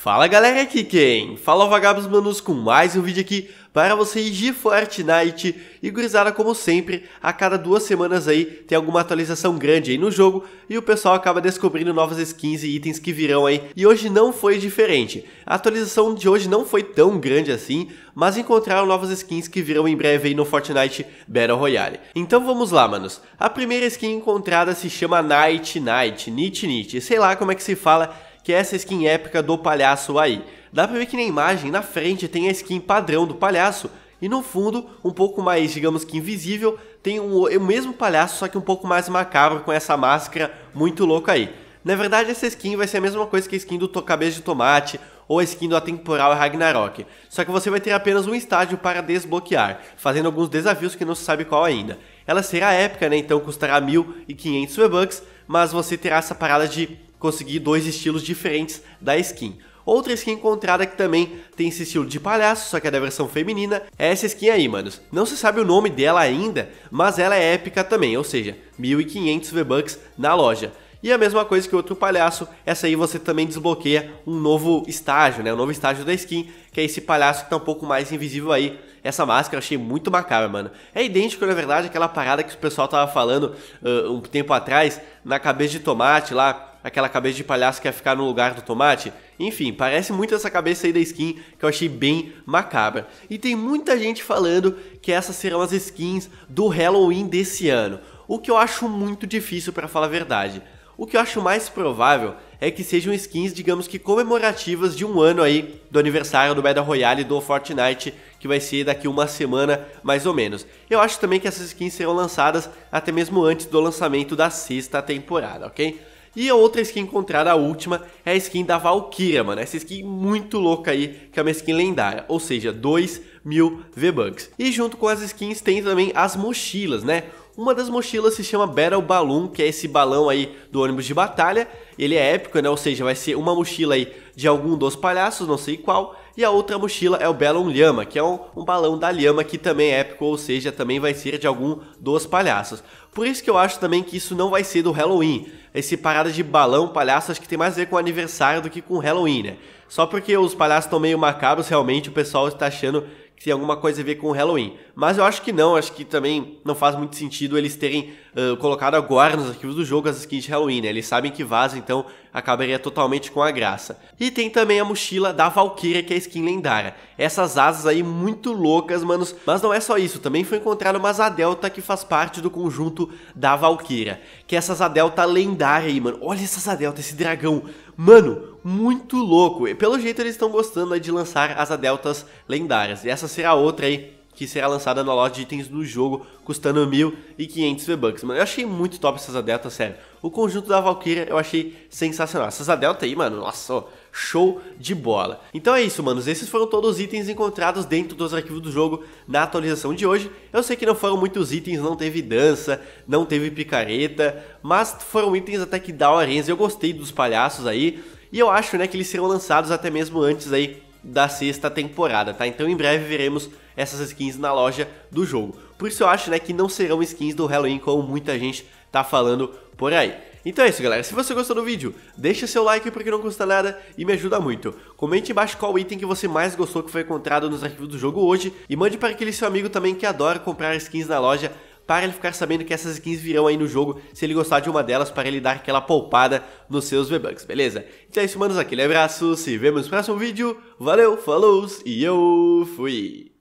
Fala galera, aqui quem? Fala vagabos manos com mais um vídeo aqui para vocês de Fortnite e gurizada como sempre, a cada duas semanas aí tem alguma atualização grande aí no jogo e o pessoal acaba descobrindo novas skins e itens que virão aí e hoje não foi diferente, a atualização de hoje não foi tão grande assim, mas encontraram novas skins que virão em breve aí no Fortnite Battle Royale. Então vamos lá manos, a primeira skin encontrada se chama Night Night, Nit Nit, sei lá como é que se fala que é essa skin épica do palhaço aí. Dá pra ver que na imagem, na frente, tem a skin padrão do palhaço, e no fundo, um pouco mais, digamos que invisível, tem um, o mesmo palhaço, só que um pouco mais macabro, com essa máscara muito louca aí. Na verdade, essa skin vai ser a mesma coisa que a skin do Cabeça de Tomate ou a skin do Atemporal Ragnarok, só que você vai ter apenas um estágio para desbloquear, fazendo alguns desafios que não se sabe qual ainda. Ela será épica, né? Então custará 1.500 V-Bucks, mas você terá essa parada de conseguir dois estilos diferentes da skin. Outra skin encontrada que também tem esse estilo de palhaço, só que é da versão feminina, é essa skin aí, manos. Não se sabe o nome dela ainda, mas ela é épica também, ou seja, 1500 V-Bucks na loja. E a mesma coisa que o outro palhaço, essa aí você também desbloqueia um novo estágio, né? Um novo estágio da skin, que é esse palhaço que tá um pouco mais invisível aí. Essa máscara eu achei muito macabra, mano. É idêntico, na verdade, àquela parada que o pessoal tava falando uh, um tempo atrás, na cabeça de tomate lá, aquela cabeça de palhaço que ia ficar no lugar do tomate. Enfim, parece muito essa cabeça aí da skin que eu achei bem macabra. E tem muita gente falando que essas serão as skins do Halloween desse ano, o que eu acho muito difícil para falar a verdade. O que eu acho mais provável é que sejam skins, digamos que comemorativas de um ano aí do aniversário do Battle Royale do Fortnite, que vai ser daqui uma semana mais ou menos. Eu acho também que essas skins serão lançadas até mesmo antes do lançamento da sexta temporada, ok? E a outra skin encontrada, a última, é a skin da Valkyria, mano. Essa skin muito louca aí, que é uma skin lendária, ou seja, 2 mil V-Bucks. E junto com as skins tem também as mochilas, né? Uma das mochilas se chama Battle Balloon, que é esse balão aí do ônibus de batalha. Ele é épico, né? Ou seja, vai ser uma mochila aí de algum dos palhaços, não sei qual. E a outra mochila é o Balloon Lhama, que é um, um balão da lhama que também é épico, ou seja, também vai ser de algum dos palhaços. Por isso que eu acho também que isso não vai ser do Halloween esse parada de balão palhaço acho que tem mais a ver com aniversário do que com Halloween, né? Só porque os palhaços estão meio macabros, realmente o pessoal está achando que tem alguma coisa a ver com Halloween. Mas eu acho que não, acho que também não faz muito sentido eles terem colocado eh, colocaram agora nos arquivos do jogo as skins de Halloween, né? Eles sabem que vaza, então acabaria totalmente com a graça. E tem também a mochila da Valkyria, que é a skin lendária. Essas asas aí muito loucas, manos. Mas não é só isso, também foi encontrada uma Zadelta que faz parte do conjunto da Valkyria. Que é essa Zadelta lendária aí, mano. Olha essa Zadelta, esse dragão. Mano, muito louco. E pelo jeito eles estão gostando de lançar as Zadeltas lendárias. E essa será outra aí que será lançada na loja de itens do jogo, custando 1.500 V-Bucks. Mano, eu achei muito top essas Delta, sério. O conjunto da Valkyria eu achei sensacional. Essas Delta aí, mano, nossa, ó, show de bola. Então é isso, manos. Esses foram todos os itens encontrados dentro dos arquivos do jogo na atualização de hoje. Eu sei que não foram muitos itens, não teve dança, não teve picareta, mas foram itens até que da hora. Eu gostei dos palhaços aí. E eu acho, né, que eles serão lançados até mesmo antes aí da sexta temporada, tá? Então em breve veremos essas skins na loja do jogo. Por isso eu acho, né, que não serão skins do Halloween como muita gente tá falando por aí. Então é isso, galera. Se você gostou do vídeo, deixa seu like porque não custa nada e me ajuda muito. Comente embaixo qual item que você mais gostou que foi encontrado nos arquivos do jogo hoje e mande para aquele seu amigo também que adora comprar skins na loja para ele ficar sabendo que essas skins virão aí no jogo se ele gostar de uma delas para ele dar aquela poupada nos seus V-Bucks, beleza? Então é isso, manos, aquele abraço, se vemos no próximo vídeo, valeu, falou e eu fui!